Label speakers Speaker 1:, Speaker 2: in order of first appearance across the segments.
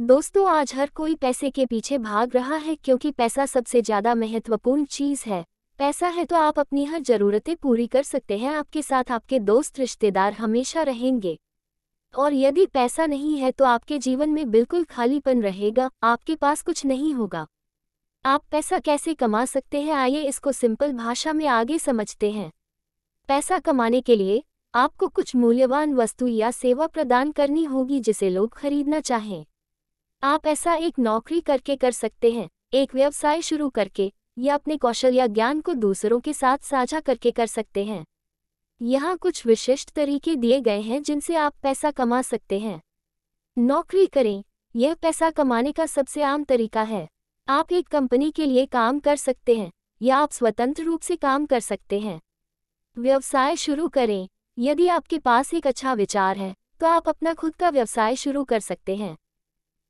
Speaker 1: दोस्तों आज हर कोई पैसे के पीछे भाग रहा है क्योंकि पैसा सबसे ज़्यादा महत्वपूर्ण चीज़ है पैसा है तो आप अपनी हर ज़रूरतें पूरी कर सकते हैं आपके साथ आपके दोस्त रिश्तेदार हमेशा रहेंगे और यदि पैसा नहीं है तो आपके जीवन में बिल्कुल खालीपन रहेगा आपके पास कुछ नहीं होगा आप पैसा कैसे कमा सकते हैं आइए इसको सिंपल भाषा में आगे समझते हैं पैसा कमाने के लिए आपको कुछ मूल्यवान वस्तु या सेवा प्रदान करनी होगी जिसे लोग खरीदना चाहें आप ऐसा एक नौकरी करके कर सकते हैं एक व्यवसाय शुरू करके या अपने कौशल या ज्ञान को दूसरों के साथ साझा करके कर सकते हैं यहाँ कुछ विशिष्ट तरीके दिए गए हैं जिनसे आप पैसा कमा सकते हैं नौकरी करें यह पैसा कमाने का सबसे आम तरीका है आप एक कंपनी के लिए काम कर सकते हैं या आप स्वतंत्र रूप से काम कर सकते हैं व्यवसाय शुरू करें यदि आपके पास एक अच्छा विचार है तो आप अपना खुद का व्यवसाय शुरू कर सकते हैं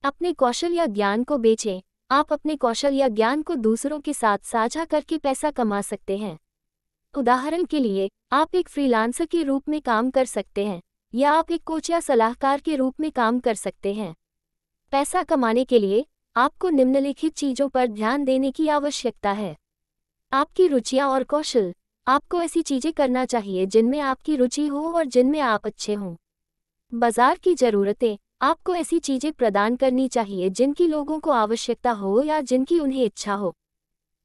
Speaker 1: अपने कौशल या ज्ञान को बेचें आप अपने कौशल या ज्ञान को दूसरों के साथ साझा करके पैसा कमा सकते हैं उदाहरण के लिए आप एक फ्रीलांसर के रूप में काम कर सकते हैं या आप एक कोच या सलाहकार के रूप में काम कर सकते हैं पैसा कमाने के लिए आपको निम्नलिखित चीज़ों पर ध्यान देने की आवश्यकता है आपकी रुचियाँ और कौशल आपको ऐसी चीज़ें करना चाहिए जिनमें आपकी रुचि हो और जिनमें आप अच्छे हों बाजार की ज़रूरतें आपको ऐसी चीजें प्रदान करनी चाहिए जिनकी लोगों को आवश्यकता हो या जिनकी उन्हें इच्छा हो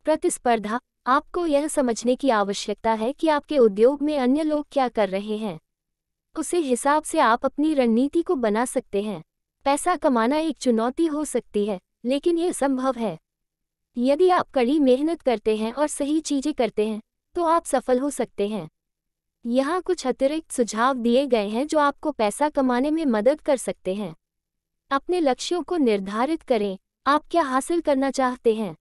Speaker 1: प्रतिस्पर्धा आपको यह समझने की आवश्यकता है कि आपके उद्योग में अन्य लोग क्या कर रहे हैं उसे हिसाब से आप अपनी रणनीति को बना सकते हैं पैसा कमाना एक चुनौती हो सकती है लेकिन यह संभव है यदि आप कड़ी मेहनत करते हैं और सही चीजें करते हैं तो आप सफल हो सकते हैं यहाँ कुछ अतिरिक्त सुझाव दिए गए हैं जो आपको पैसा कमाने में मदद कर सकते हैं अपने लक्ष्यों को निर्धारित करें आप क्या हासिल करना चाहते हैं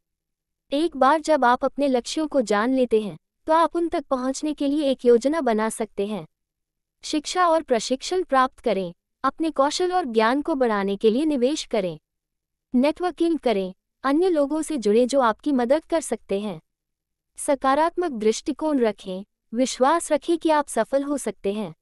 Speaker 1: एक बार जब आप अपने लक्ष्यों को जान लेते हैं तो आप उन तक पहुंचने के लिए एक योजना बना सकते हैं शिक्षा और प्रशिक्षण प्राप्त करें अपने कौशल और ज्ञान को बढ़ाने के लिए निवेश करें नेटवर्किंग करें अन्य लोगों से जुड़े जो आपकी मदद कर सकते हैं सकारात्मक दृष्टिकोण रखें विश्वास रखें कि आप सफल हो सकते हैं